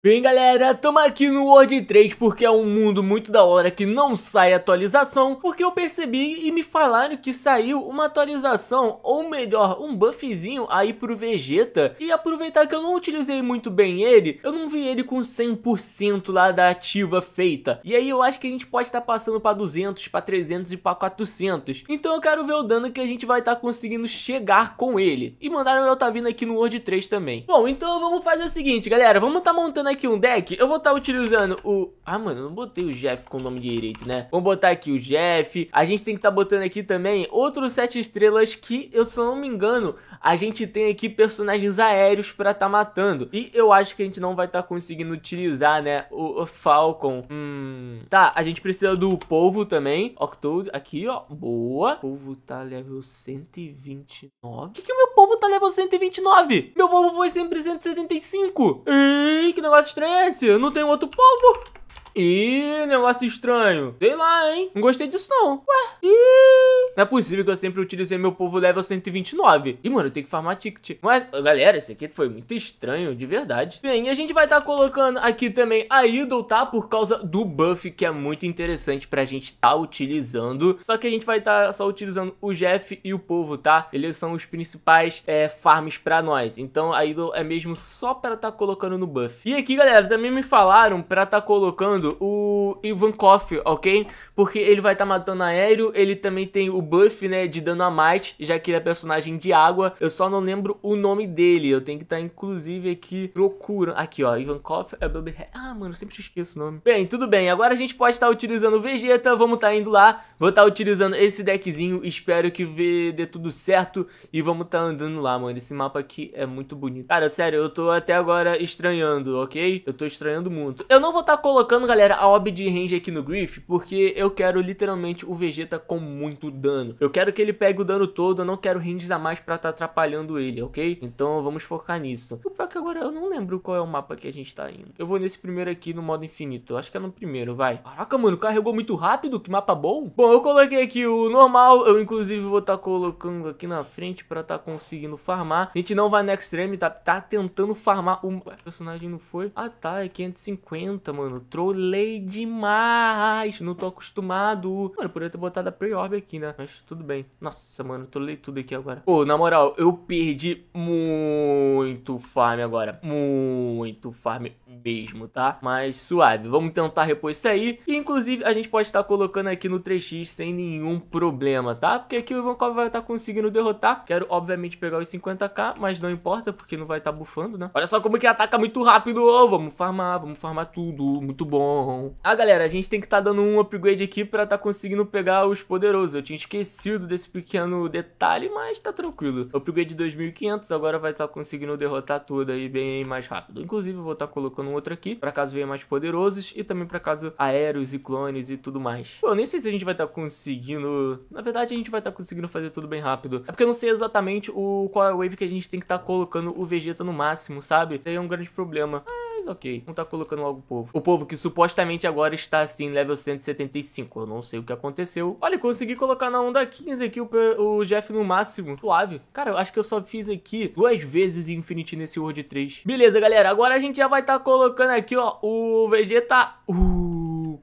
Bem galera, tamo aqui no World 3 porque é um mundo muito da hora que não sai atualização Porque eu percebi e me falaram que saiu uma atualização, ou melhor, um buffzinho aí pro Vegeta E aproveitar que eu não utilizei muito bem ele, eu não vi ele com 100% lá da ativa feita E aí eu acho que a gente pode estar tá passando pra 200, pra 300 e pra 400 Então eu quero ver o dano que a gente vai estar tá conseguindo chegar com ele E mandaram eu estar tá vindo aqui no World 3 também Bom, então vamos fazer o seguinte galera, vamos estar tá montando montando aqui um deck, eu vou estar tá utilizando o... Ah, mano, eu não botei o Jeff com o nome direito, né? Vamos botar aqui o Jeff. A gente tem que estar tá botando aqui também outros sete estrelas que, eu se não me engano, a gente tem aqui personagens aéreos pra estar tá matando. E eu acho que a gente não vai estar tá conseguindo utilizar, né, o, o Falcon. Hum... Tá, a gente precisa do Polvo também. Octoad aqui, ó. Boa. O Polvo tá level 129. O que que o meu Polvo tá level 129? Meu Polvo foi sempre 175. Ei, que negócio negócio esse? Eu não tenho outro povo. Ih, negócio estranho. Sei lá, hein? Não gostei disso, não. Ué, ih. Não é possível que eu sempre utilizei meu povo level 129. Ih, mano, eu tenho que farmar ticket. Mas, galera, esse aqui foi muito estranho, de verdade. Bem, a gente vai estar tá colocando aqui também a Idol, tá? Por causa do buff, que é muito interessante pra gente estar tá utilizando. Só que a gente vai estar tá só utilizando o Jeff e o povo, tá? Eles são os principais é, farms pra nós. Então, a Idol é mesmo só pra estar tá colocando no buff. E aqui, galera, também me falaram pra estar tá colocando matando o Ivankov, ok? Porque ele vai estar tá matando aéreo, ele também tem o buff, né, de dano a mais, já que ele é personagem de água. Eu só não lembro o nome dele, eu tenho que estar, tá, inclusive, aqui procurando. Aqui, ó, Ivan Ivankov é Bubble Ah, mano, eu sempre esqueço o nome. Bem, tudo bem, agora a gente pode estar tá utilizando o Vegeta, vamos estar tá indo lá. Vou estar tá utilizando esse deckzinho, espero que dê tudo certo e vamos estar tá andando lá, mano. Esse mapa aqui é muito bonito. Cara, sério, eu tô até agora estranhando, ok? Eu tô estranhando muito. Eu não vou estar colocando galera, a Obi de range aqui no Griff, porque eu quero literalmente o Vegeta com muito dano. Eu quero que ele pegue o dano todo, eu não quero ranges a mais pra tá atrapalhando ele, ok? Então vamos focar nisso. O pior é que agora eu não lembro qual é o mapa que a gente tá indo. Eu vou nesse primeiro aqui no modo infinito, acho que é no primeiro, vai. Caraca, mano, carregou muito rápido, que mapa bom. Bom, eu coloquei aqui o normal, eu inclusive vou tá colocando aqui na frente pra tá conseguindo farmar. A gente não vai no extreme, tá, tá tentando farmar. O personagem não foi? Ah tá, é 550, mano, troll Lei demais. Não tô acostumado. Mano, poderia ter botado a pre-orb aqui, né? Mas tudo bem. Nossa, mano, tô lei tudo aqui agora. Pô, na moral, eu perdi muito farm agora. Muito farm mesmo, tá? Mas suave. Vamos tentar repor isso aí. E, inclusive, a gente pode estar colocando aqui no 3x sem nenhum problema, tá? Porque aqui o Ivankov vai estar tá conseguindo derrotar. Quero, obviamente, pegar os 50k, mas não importa, porque não vai estar tá bufando, né? Olha só como que ataca muito rápido. Oh, vamos farmar, vamos farmar tudo. Muito bom bom. Ah, galera, a gente tem que estar tá dando um upgrade aqui pra tá conseguindo pegar os poderosos. Eu tinha esquecido desse pequeno detalhe, mas tá tranquilo. Upgrade de 2500, agora vai estar tá conseguindo derrotar tudo aí bem mais rápido. Inclusive, vou estar tá colocando outro aqui, pra caso venha mais poderosos e também pra caso aéreos e clones e tudo mais. Pô, eu nem sei se a gente vai estar tá conseguindo... Na verdade, a gente vai estar tá conseguindo fazer tudo bem rápido. É porque eu não sei exatamente o qual é a wave que a gente tem que estar tá colocando o Vegeta no máximo, sabe? Daí é um grande problema. Ah, ok. Não tá colocando logo o povo. O povo que supostamente agora está assim, level 175. Eu não sei o que aconteceu. Olha, consegui colocar na onda 15 aqui o, o Jeff no máximo. Suave. Cara, eu acho que eu só fiz aqui duas vezes Infinity nesse World 3. Beleza, galera. Agora a gente já vai estar tá colocando aqui, ó, o Vegeta... Uh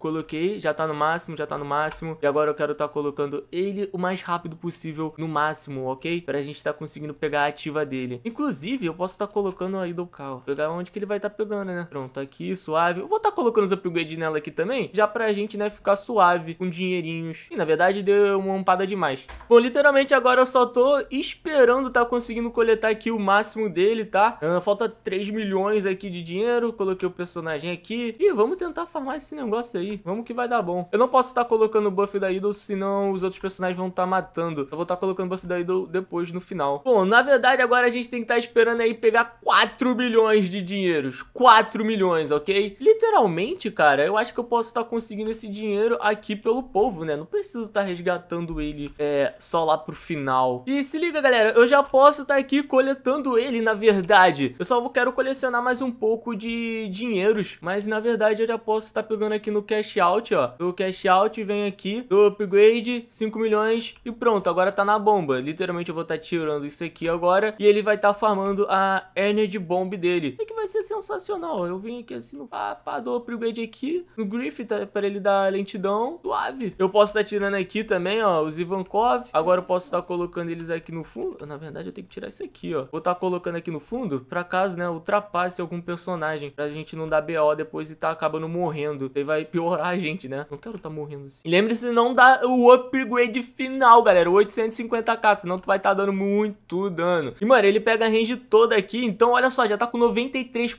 Coloquei, já tá no máximo, já tá no máximo. E agora eu quero tá colocando ele o mais rápido possível no máximo, ok? Pra gente tá conseguindo pegar a ativa dele. Inclusive, eu posso tá colocando aí do carro, Pegar onde que ele vai tá pegando, né? Pronto, aqui, suave. Eu vou tá colocando os upgrades nela aqui também, já pra gente, né, ficar suave com dinheirinhos. E, na verdade, deu uma ampada demais. Bom, literalmente agora eu só tô esperando tá conseguindo coletar aqui o máximo dele, tá? Uh, falta 3 milhões aqui de dinheiro. Coloquei o personagem aqui. E vamos tentar farmar esse negócio aí vamos que vai dar bom. Eu não posso estar colocando o buff da Idol, senão os outros personagens vão estar tá matando. Eu vou estar tá colocando o buff da Idol depois, no final. Bom, na verdade, agora a gente tem que estar tá esperando aí pegar 4 milhões de dinheiros. 4 milhões, ok? Literalmente, cara, eu acho que eu posso estar conseguindo esse dinheiro aqui pelo povo, né? Não preciso estar resgatando ele é, só lá pro final. E se liga, galera, eu já posso estar aqui coletando ele, na verdade. Eu só quero colecionar mais um pouco de dinheiros, mas na verdade eu já posso estar pegando aqui no cash out, ó. Do cash out vem aqui, do upgrade, 5 milhões e pronto, agora tá na bomba. Literalmente eu vou estar tá tirando isso aqui agora e ele vai estar tá farmando a energy bomb dele. Isso que vai ser sensacional. Eu vim aqui assim no pá, do upgrade aqui, no griff tá, para ele dar lentidão, suave. Eu posso estar tá tirando aqui também, ó, os Ivankov. Agora eu posso estar tá colocando eles aqui no fundo. Na verdade eu tenho que tirar isso aqui, ó. Vou estar tá colocando aqui no fundo pra caso, né, ultrapasse algum personagem pra gente não dar BO depois e tá acabando morrendo. ele vai pior piorar a gente, né? Não quero tá morrendo assim. Lembre-se não dar o upgrade final, galera. 850k, senão tu vai tá dando muito dano. E, mano, ele pega a range toda aqui. Então, olha só, já tá com 93%.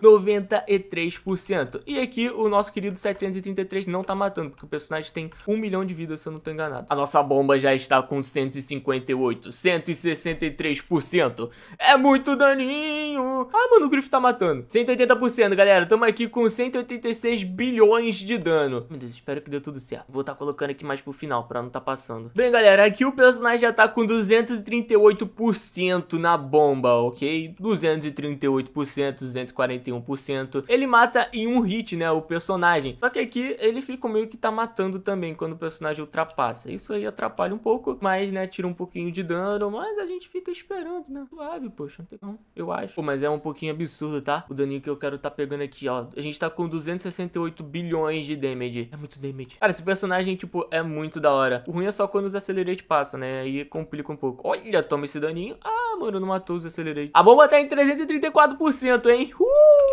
93%. E aqui o nosso querido 733 não tá matando, porque o personagem tem 1 milhão de vida, se eu não tô enganado. A nossa bomba já está com 158, 163%. É muito daninho. Ah, mano, o Griff tá matando. 180%, galera. Tamo aqui com 186 bilhões milhões de dano. Meu Deus, espero que dê tudo certo. Vou estar tá colocando aqui mais pro final, pra não tá passando. Bem, galera, aqui o personagem já tá com 238% na bomba, ok? 238%, 241%. Ele mata em um hit, né, o personagem. Só que aqui ele fica meio que tá matando também quando o personagem ultrapassa. Isso aí atrapalha um pouco, mas, né, tira um pouquinho de dano, mas a gente fica esperando, né? Suave, poxa, não tem não, eu acho. Pô, mas é um pouquinho absurdo, tá? O daninho que eu quero tá pegando aqui, ó. A gente tá com 268 bilhões de damage. É muito damage. Cara, esse personagem, tipo, é muito da hora. O ruim é só quando os Accelerate passa, né? Aí complica um pouco. Olha, toma esse daninho. Ah, mano, não matou os Accelerate. A bomba tá em 334%, hein? Uh!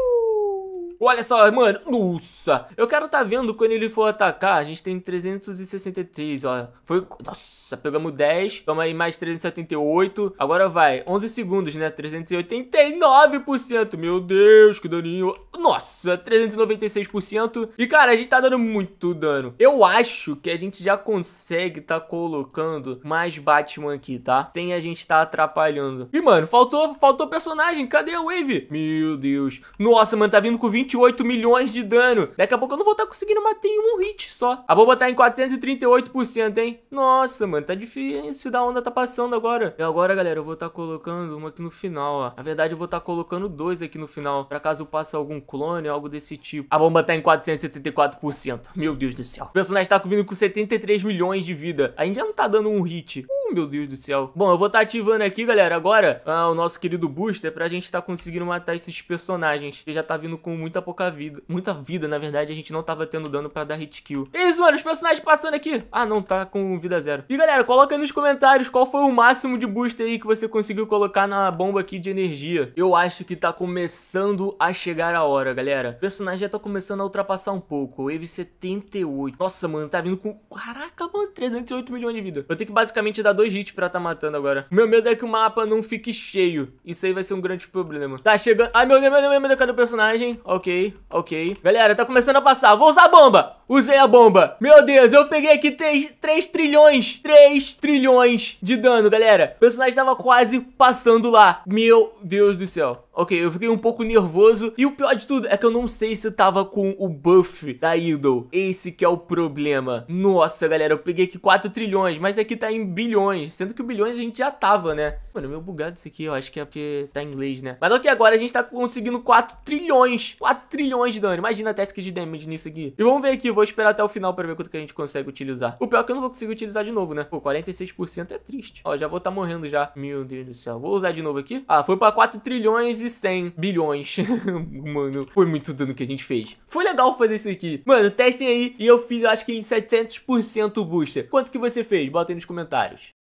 Olha só, mano. Nossa. Eu quero tá vendo quando ele for atacar. A gente tem 363, ó. Foi... Nossa, pegamos 10. Toma aí mais 378. Agora vai. 11 segundos, né? 389%. Meu Deus, que daninho. Nossa, 396%. E, cara, a gente tá dando muito dano. Eu acho que a gente já consegue tá colocando mais Batman aqui, tá? Sem a gente tá atrapalhando. E, mano, faltou, faltou personagem. Cadê a Wave? Meu Deus. Nossa, mano, tá vindo com 20 28 milhões de dano. Daqui a pouco eu não vou estar tá conseguindo matar em um hit só. A ah, bomba tá em 438%, hein? Nossa, mano, tá difícil da onda tá passando agora. E agora, galera, eu vou estar tá colocando uma aqui no final, ó. Na verdade, eu vou estar tá colocando dois aqui no final, pra caso passe algum clone, algo desse tipo. A bomba tá em 474%. Meu Deus do céu. O personagem tá vindo com 73 milhões de vida. A gente já não tá dando um hit. Uh, meu Deus do céu. Bom, eu vou estar tá ativando aqui, galera, agora ah, o nosso querido booster pra gente estar tá conseguindo matar esses personagens. Que já tá vindo com muita pouca vida. Muita vida, na verdade, a gente não tava tendo dano pra dar hit kill. É isso, mano, os personagens passando aqui. Ah, não, tá com vida zero. E, galera, coloca aí nos comentários qual foi o máximo de booster aí que você conseguiu colocar na bomba aqui de energia. Eu acho que tá começando a chegar a hora, galera. O personagem já tá começando a ultrapassar um pouco. Wave 78. Nossa, mano, tá vindo com... Caraca, mano, 308 milhões de vida. Eu tenho que basicamente dar dois hits pra tá matando agora. Meu medo é que o mapa não fique cheio. Isso aí vai ser um grande problema. Tá chegando... Ai, meu Deus, meu Deus, meu Deus, cadê o personagem? Ok, ok. Galera, tá começando a passar. Vou usar a bomba! Usei a bomba. Meu Deus, eu peguei aqui 3, 3 trilhões. 3 trilhões de dano, galera. O personagem tava quase passando lá. Meu Deus do céu. Ok, eu fiquei um pouco nervoso. E o pior de tudo é que eu não sei se tava com o buff da Idol. Esse que é o problema. Nossa, galera, eu peguei aqui 4 trilhões, mas aqui tá em bilhões. Sendo que o bilhões a gente já tava, né? Mano, meu bugado isso aqui, eu acho que é porque tá em inglês, né? Mas ok, agora a gente tá conseguindo 4 trilhões. 4 trilhões de dano. Imagina a task de damage nisso aqui. E vamos ver aqui, vou esperar até o final pra ver quanto que a gente consegue utilizar. O pior é que eu não vou conseguir utilizar de novo, né? Pô, 46% é triste. Ó, já vou estar tá morrendo já. Meu Deus do céu. Vou usar de novo aqui. Ah, foi pra 4 trilhões e 100 bilhões. Mano, foi muito dano que a gente fez. Foi legal fazer isso aqui. Mano, testem aí. E eu fiz, acho que em 700% o booster. Quanto que você fez? Bota aí nos comentários.